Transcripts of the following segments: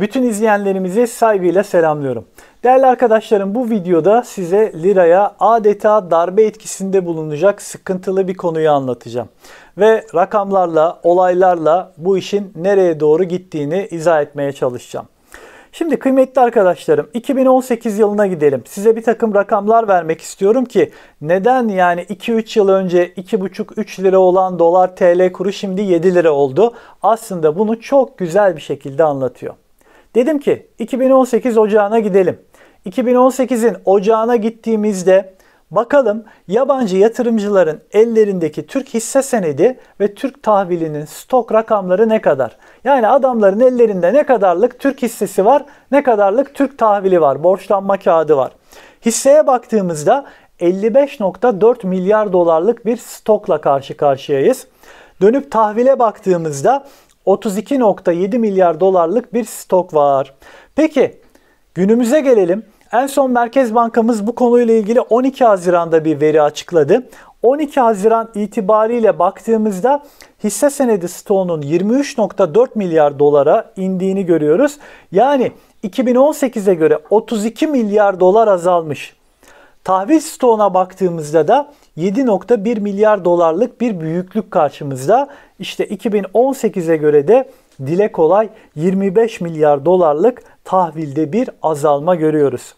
Bütün izleyenlerimizi saygıyla selamlıyorum. Değerli arkadaşlarım bu videoda size liraya adeta darbe etkisinde bulunacak sıkıntılı bir konuyu anlatacağım. Ve rakamlarla, olaylarla bu işin nereye doğru gittiğini izah etmeye çalışacağım. Şimdi kıymetli arkadaşlarım 2018 yılına gidelim. Size bir takım rakamlar vermek istiyorum ki neden yani 2-3 yıl önce 2,5-3 lira olan dolar TL kuru şimdi 7 lira oldu. Aslında bunu çok güzel bir şekilde anlatıyor. Dedim ki 2018 ocağına gidelim. 2018'in ocağına gittiğimizde bakalım yabancı yatırımcıların ellerindeki Türk hisse senedi ve Türk tahvilinin stok rakamları ne kadar? Yani adamların ellerinde ne kadarlık Türk hissesi var, ne kadarlık Türk tahvili var, borçlanma kağıdı var. Hisseye baktığımızda 55.4 milyar dolarlık bir stokla karşı karşıyayız. Dönüp tahvile baktığımızda 32.7 milyar dolarlık bir stok var. Peki günümüze gelelim. En son Merkez Bankamız bu konuyla ilgili 12 Haziran'da bir veri açıkladı. 12 Haziran itibariyle baktığımızda hisse senedi stoğunun 23.4 milyar dolara indiğini görüyoruz. Yani 2018'e göre 32 milyar dolar azalmış. Tahvil stoğuna baktığımızda da 7.1 milyar dolarlık bir büyüklük karşımızda. İşte 2018'e göre de dile kolay 25 milyar dolarlık tahvilde bir azalma görüyoruz.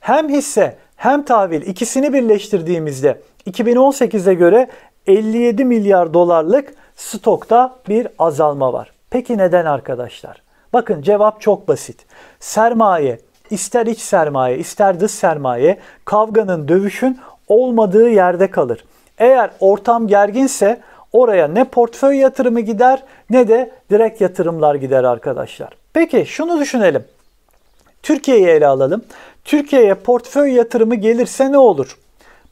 Hem hisse hem tahvil ikisini birleştirdiğimizde 2018'e göre 57 milyar dolarlık stokta bir azalma var. Peki neden arkadaşlar? Bakın cevap çok basit. Sermaye, ister iç sermaye, ister dış sermaye kavganın, dövüşün olmadığı yerde kalır. Eğer ortam gerginse oraya ne portföy yatırımı gider ne de direkt yatırımlar gider arkadaşlar. Peki şunu düşünelim. Türkiye'yi ele alalım. Türkiye'ye portföy yatırımı gelirse ne olur?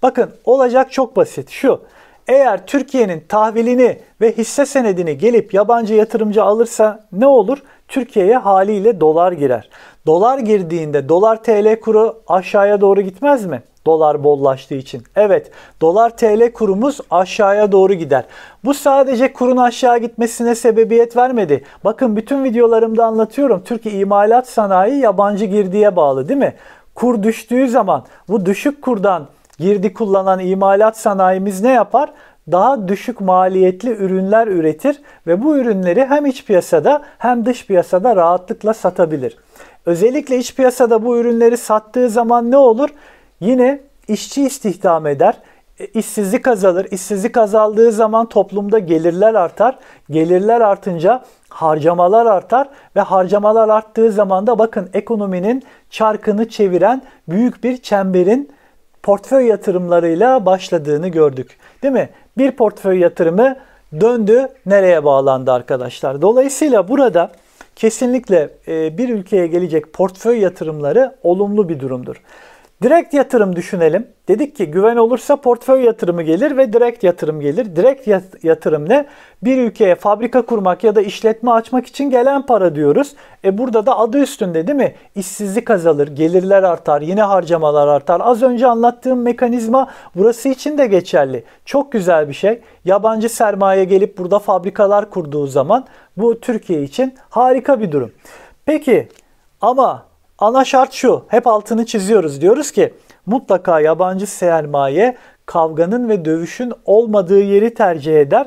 Bakın olacak çok basit. Şu eğer Türkiye'nin tahvilini ve hisse senedini gelip yabancı yatırımcı alırsa ne olur? Türkiye'ye haliyle dolar girer. Dolar girdiğinde dolar TL kuru aşağıya doğru gitmez mi? Dolar bollaştığı için. Evet dolar TL kurumuz aşağıya doğru gider. Bu sadece kurun aşağı gitmesine sebebiyet vermedi. Bakın bütün videolarımda anlatıyorum. Türkiye imalat sanayi yabancı girdiye bağlı değil mi? Kur düştüğü zaman bu düşük kurdan girdi kullanan imalat sanayimiz ne yapar? daha düşük maliyetli ürünler üretir ve bu ürünleri hem iç piyasada hem dış piyasada rahatlıkla satabilir. Özellikle iç piyasada bu ürünleri sattığı zaman ne olur? Yine işçi istihdam eder. E, işsizlik azalır. İşsizlik azaldığı zaman toplumda gelirler artar. Gelirler artınca harcamalar artar ve harcamalar arttığı zaman da bakın ekonominin çarkını çeviren büyük bir çemberin portföy yatırımlarıyla başladığını gördük. Değil mi? Bir portföy yatırımı döndü nereye bağlandı arkadaşlar? Dolayısıyla burada kesinlikle e, bir ülkeye gelecek portföy yatırımları olumlu bir durumdur. Direkt yatırım düşünelim. Dedik ki güven olursa portföy yatırımı gelir ve direkt yatırım gelir. Direkt yatırım ne? Bir ülkeye fabrika kurmak ya da işletme açmak için gelen para diyoruz. E burada da adı üstünde değil mi? İşsizlik azalır, gelirler artar, yine harcamalar artar. Az önce anlattığım mekanizma burası için de geçerli. Çok güzel bir şey. Yabancı sermaye gelip burada fabrikalar kurduğu zaman bu Türkiye için harika bir durum. Peki ama Ana şart şu, hep altını çiziyoruz. Diyoruz ki mutlaka yabancı sermaye kavganın ve dövüşün olmadığı yeri tercih eder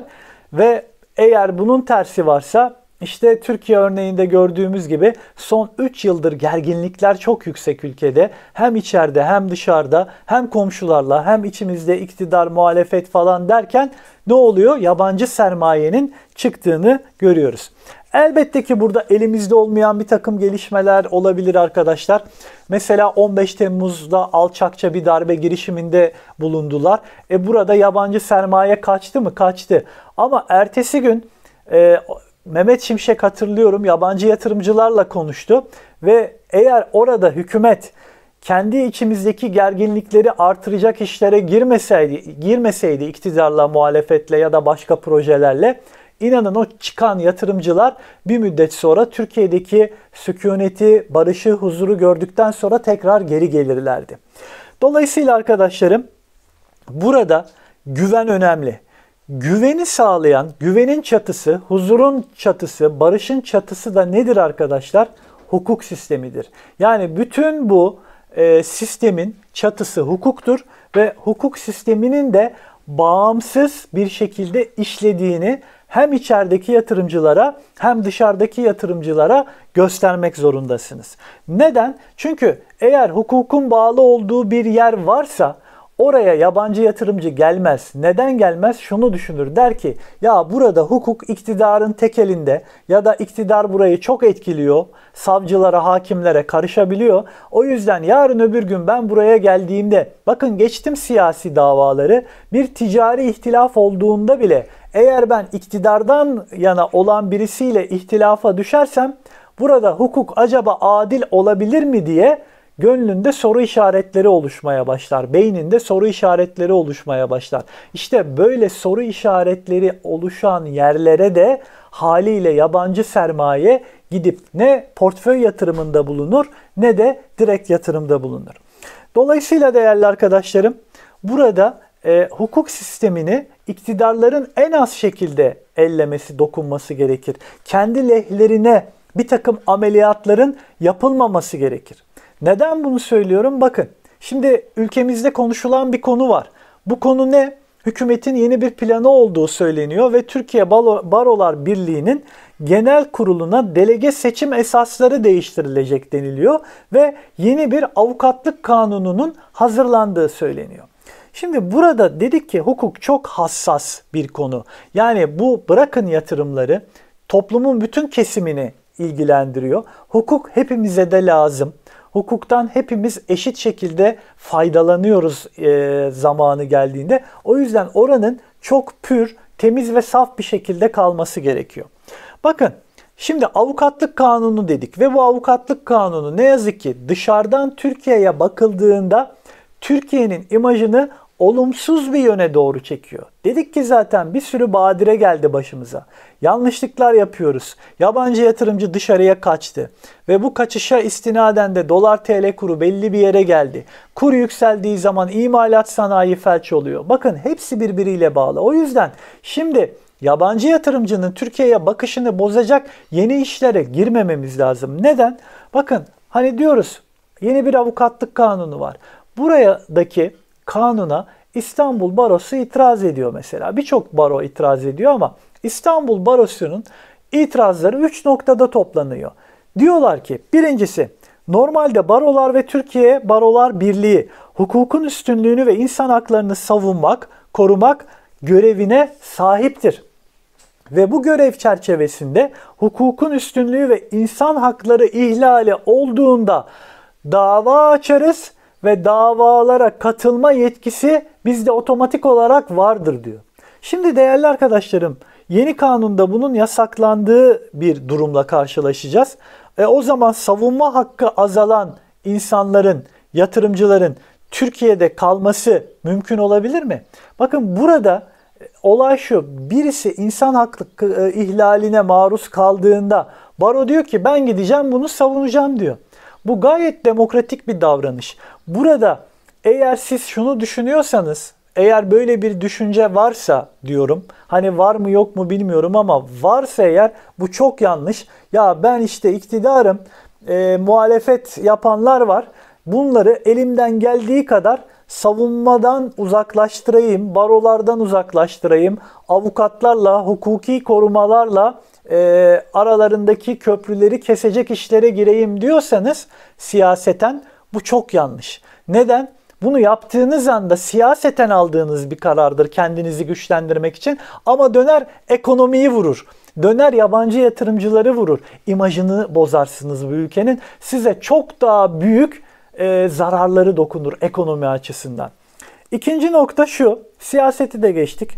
ve eğer bunun tersi varsa işte Türkiye örneğinde gördüğümüz gibi son 3 yıldır gerginlikler çok yüksek ülkede. Hem içeride hem dışarıda hem komşularla hem içimizde iktidar, muhalefet falan derken ne oluyor? Yabancı sermayenin çıktığını görüyoruz. Elbette ki burada elimizde olmayan bir takım gelişmeler olabilir arkadaşlar. Mesela 15 Temmuz'da alçakça bir darbe girişiminde bulundular. E burada yabancı sermaye kaçtı mı? Kaçtı. Ama ertesi gün e, Mehmet Şimşek hatırlıyorum yabancı yatırımcılarla konuştu ve eğer orada hükümet kendi içimizdeki gerginlikleri artıracak işlere girmeseydi, girmeseydi iktidarla, muhalefetle ya da başka projelerle inanın o çıkan yatırımcılar bir müddet sonra Türkiye'deki sükuneti, barışı, huzuru gördükten sonra tekrar geri gelirlerdi. Dolayısıyla arkadaşlarım burada güven önemli güveni sağlayan, güvenin çatısı, huzurun çatısı, barışın çatısı da nedir arkadaşlar? Hukuk sistemidir. Yani bütün bu e, sistemin çatısı hukuktur ve hukuk sisteminin de bağımsız bir şekilde işlediğini hem içerideki yatırımcılara hem dışarıdaki yatırımcılara göstermek zorundasınız. Neden? Çünkü eğer hukukun bağlı olduğu bir yer varsa Oraya yabancı yatırımcı gelmez. Neden gelmez? Şunu düşünür. Der ki ya burada hukuk iktidarın tek elinde ya da iktidar burayı çok etkiliyor. Savcılara, hakimlere karışabiliyor. O yüzden yarın öbür gün ben buraya geldiğimde bakın geçtim siyasi davaları bir ticari ihtilaf olduğunda bile eğer ben iktidardan yana olan birisiyle ihtilafa düşersem burada hukuk acaba adil olabilir mi diye gönlünde soru işaretleri oluşmaya başlar. Beyninde soru işaretleri oluşmaya başlar. İşte böyle soru işaretleri oluşan yerlere de haliyle yabancı sermaye gidip ne portföy yatırımında bulunur ne de direkt yatırımda bulunur. Dolayısıyla değerli arkadaşlarım burada e, hukuk sistemini iktidarların en az şekilde ellemesi, dokunması gerekir. Kendi lehlerine bir takım ameliyatların yapılmaması gerekir. Neden bunu söylüyorum? Bakın şimdi ülkemizde konuşulan bir konu var. Bu konu ne? Hükümetin yeni bir planı olduğu söyleniyor ve Türkiye Barolar Birliği'nin genel kuruluna delege seçim esasları değiştirilecek deniliyor ve yeni bir avukatlık kanununun hazırlandığı söyleniyor. Şimdi burada dedik ki hukuk çok hassas bir konu. Yani bu bırakın yatırımları toplumun bütün kesimini ilgilendiriyor. Hukuk hepimize de lazım hukuktan hepimiz eşit şekilde faydalanıyoruz e, zamanı geldiğinde. O yüzden oranın çok pür, temiz ve saf bir şekilde kalması gerekiyor. Bakın şimdi avukatlık kanunu dedik ve bu avukatlık kanunu ne yazık ki dışarıdan Türkiye'ye bakıldığında Türkiye'nin imajını olumsuz bir yöne doğru çekiyor. Dedik ki zaten bir sürü badire geldi başımıza. Yanlışlıklar yapıyoruz. Yabancı yatırımcı dışarıya kaçtı ve bu kaçışa istinaden de dolar TL kuru belli bir yere geldi. Kur yükseldiği zaman imalat sanayi felç oluyor. Bakın hepsi birbiriyle bağlı. O yüzden şimdi yabancı yatırımcının Türkiye'ye bakışını bozacak yeni işlere girmememiz lazım. Neden? Bakın hani diyoruz yeni bir avukatlık kanunu var. Buradaki kanuna İstanbul Barosu itiraz ediyor mesela. Birçok baro itiraz ediyor ama İstanbul Barosu'nun itirazları 3 noktada toplanıyor. Diyorlar ki birincisi normalde barolar ve Türkiye Barolar Birliği hukukun üstünlüğünü ve insan haklarını savunmak, korumak görevine sahiptir. Ve bu görev çerçevesinde hukukun üstünlüğü ve insan hakları ihlali olduğunda dava açarız ve davalara katılma yetkisi bizde otomatik olarak vardır diyor. Şimdi değerli arkadaşlarım yeni kanunda bunun yasaklandığı bir durumla karşılaşacağız. E, o zaman savunma hakkı azalan insanların, yatırımcıların Türkiye'de kalması mümkün olabilir mi? Bakın burada e, olay şu. Birisi insan hakkı e, ihlaline maruz kaldığında baro diyor ki ben gideceğim bunu savunacağım diyor. Bu gayet demokratik bir davranış. Burada eğer siz şunu düşünüyorsanız, eğer böyle bir düşünce varsa diyorum, hani var mı yok mu bilmiyorum ama varsa eğer bu çok yanlış. Ya ben işte iktidarım, e, muhalefet yapanlar var. Bunları elimden geldiği kadar savunmadan uzaklaştırayım, barolardan uzaklaştırayım, avukatlarla, hukuki korumalarla e, aralarındaki köprüleri kesecek işlere gireyim diyorsanız siyaseten bu çok yanlış. Neden? Bunu yaptığınız anda siyaseten aldığınız bir karardır kendinizi güçlendirmek için ama döner ekonomiyi vurur. Döner yabancı yatırımcıları vurur. İmajını bozarsınız bu ülkenin. Size çok daha büyük e, zararları dokunur ekonomi açısından. İkinci nokta şu. Siyaseti de geçtik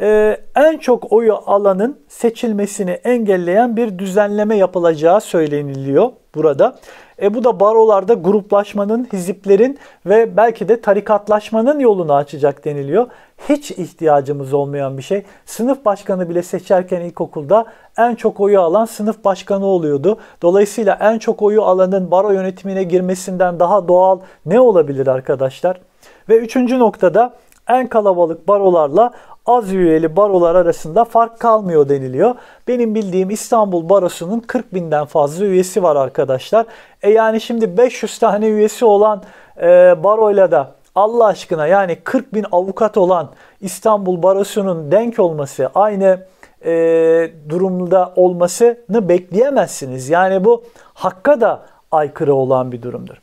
e, en çok oyu alanın seçilmesini engelleyen bir düzenleme yapılacağı söyleniliyor burada. E bu da barolarda gruplaşmanın, hiziplerin ve belki de tarikatlaşmanın yolunu açacak deniliyor. Hiç ihtiyacımız olmayan bir şey. Sınıf başkanı bile seçerken ilkokulda en çok oyu alan sınıf başkanı oluyordu. Dolayısıyla en çok oyu alanın baro yönetimine girmesinden daha doğal ne olabilir arkadaşlar? Ve üçüncü noktada en kalabalık barolarla az üyeli barolar arasında fark kalmıyor deniliyor. Benim bildiğim İstanbul Barosu'nun 40 binden fazla üyesi var arkadaşlar. E yani şimdi 500 tane üyesi olan e, baroyla da Allah aşkına yani 40 bin avukat olan İstanbul Barosu'nun denk olması aynı e, durumda olmasını bekleyemezsiniz. Yani bu hakka da aykırı olan bir durumdur.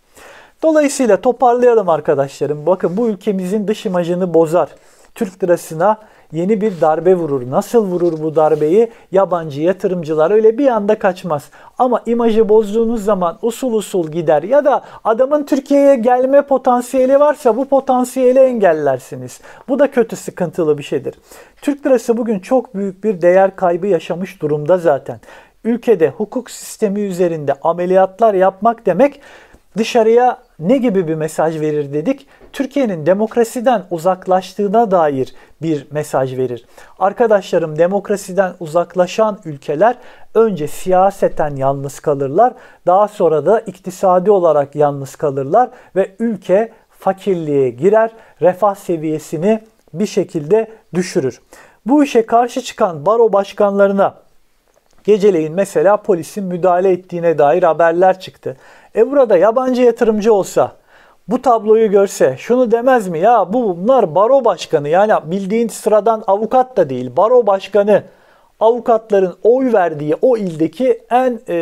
Dolayısıyla toparlayalım arkadaşlarım. Bakın bu ülkemizin dış imajını bozar. Türk lirasına yeni bir darbe vurur. Nasıl vurur bu darbeyi? Yabancı yatırımcılar öyle bir anda kaçmaz. Ama imajı bozduğunuz zaman usul usul gider ya da adamın Türkiye'ye gelme potansiyeli varsa bu potansiyeli engellersiniz. Bu da kötü sıkıntılı bir şeydir. Türk lirası bugün çok büyük bir değer kaybı yaşamış durumda zaten. Ülkede hukuk sistemi üzerinde ameliyatlar yapmak demek dışarıya ne gibi bir mesaj verir dedik? Türkiye'nin demokrasiden uzaklaştığına dair bir mesaj verir. Arkadaşlarım demokrasiden uzaklaşan ülkeler önce siyaseten yalnız kalırlar, daha sonra da iktisadi olarak yalnız kalırlar ve ülke fakirliğe girer, refah seviyesini bir şekilde düşürür. Bu işe karşı çıkan baro başkanlarına Geceleyin mesela polisin müdahale ettiğine dair haberler çıktı. E burada yabancı yatırımcı olsa bu tabloyu görse şunu demez mi? Ya bu bunlar baro başkanı yani bildiğin sıradan avukat da değil baro başkanı avukatların oy verdiği o ildeki en e,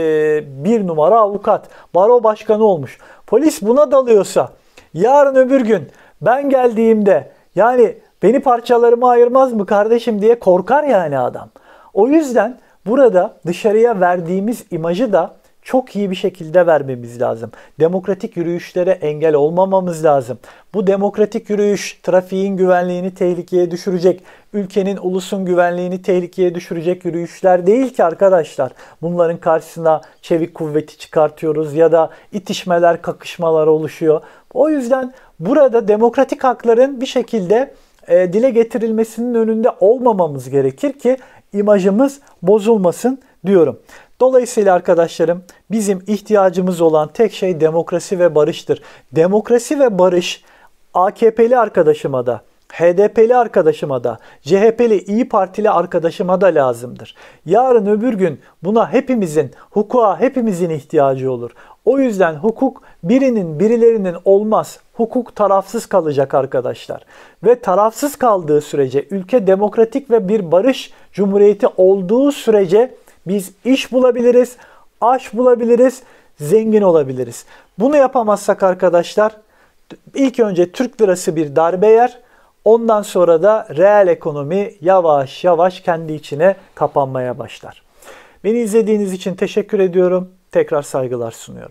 bir numara avukat baro başkanı olmuş. Polis buna dalıyorsa yarın öbür gün ben geldiğimde yani beni parçalarıma ayırmaz mı kardeşim diye korkar yani adam. O yüzden Burada dışarıya verdiğimiz imajı da çok iyi bir şekilde vermemiz lazım. Demokratik yürüyüşlere engel olmamamız lazım. Bu demokratik yürüyüş trafiğin güvenliğini tehlikeye düşürecek, ülkenin ulusun güvenliğini tehlikeye düşürecek yürüyüşler değil ki arkadaşlar. Bunların karşısına çevik kuvveti çıkartıyoruz ya da itişmeler, kakışmalar oluşuyor. O yüzden burada demokratik hakların bir şekilde e, dile getirilmesinin önünde olmamamız gerekir ki imajımız bozulmasın diyorum. Dolayısıyla arkadaşlarım bizim ihtiyacımız olan tek şey demokrasi ve barıştır. Demokrasi ve barış AKP'li arkadaşıma da, HDP'li arkadaşıma da, CHP'li, İyi Partili arkadaşıma da lazımdır. Yarın öbür gün buna hepimizin, hukuka hepimizin ihtiyacı olur. O yüzden hukuk birinin birilerinin olmaz. Hukuk tarafsız kalacak arkadaşlar. Ve tarafsız kaldığı sürece ülke demokratik ve bir barış cumhuriyeti olduğu sürece biz iş bulabiliriz, aş bulabiliriz, zengin olabiliriz. Bunu yapamazsak arkadaşlar ilk önce Türk lirası bir darbe yer. Ondan sonra da reel ekonomi yavaş yavaş kendi içine kapanmaya başlar. Beni izlediğiniz için teşekkür ediyorum. Tekrar saygılar sunuyorum.